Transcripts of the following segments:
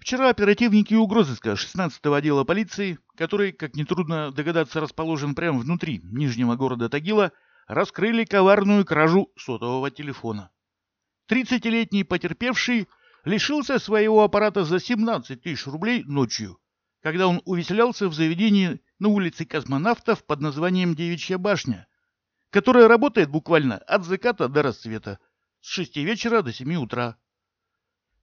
Вчера оперативники угрозыска 16-го отдела полиции, который, как нетрудно догадаться, расположен прямо внутри нижнего города Тагила, раскрыли коварную кражу сотового телефона. 30-летний потерпевший лишился своего аппарата за 17 тысяч рублей ночью, когда он увеселялся в заведении на улице космонавтов под названием «Девичья башня», которая работает буквально от заката до рассвета, с 6 вечера до 7 утра.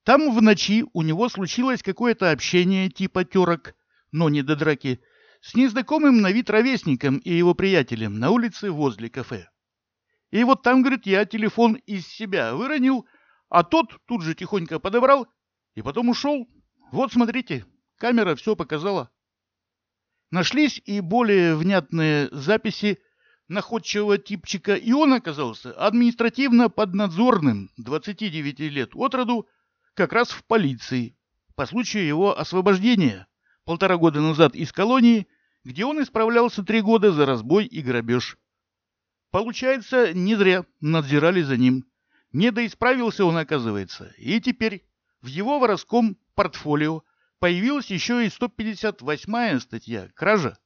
Там в ночи у него случилось какое-то общение типа терок, но не до драки, с незнакомым на вид ровесником и его приятелем на улице возле кафе. И вот там, говорит, я телефон из себя выронил, а тот тут же тихонько подобрал и потом ушел. Вот, смотрите, камера все показала. Нашлись и более внятные записи находчивого типчика, и он оказался административно поднадзорным, 29 лет от роду, как раз в полиции, по случаю его освобождения полтора года назад из колонии, где он исправлялся три года за разбой и грабеж. Получается, не зря надзирали за ним. Недоисправился он, оказывается, и теперь в его воровском портфолио появилась еще и 158-я статья «Кража».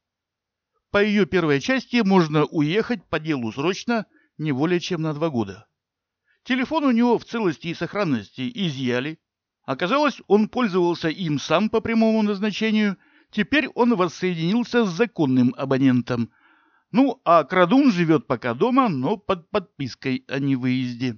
По ее первой части можно уехать по делу срочно не более чем на два года. Телефон у него в целости и сохранности изъяли. Оказалось, он пользовался им сам по прямому назначению. Теперь он воссоединился с законным абонентом. Ну, а крадун живет пока дома, но под подпиской о невыезде.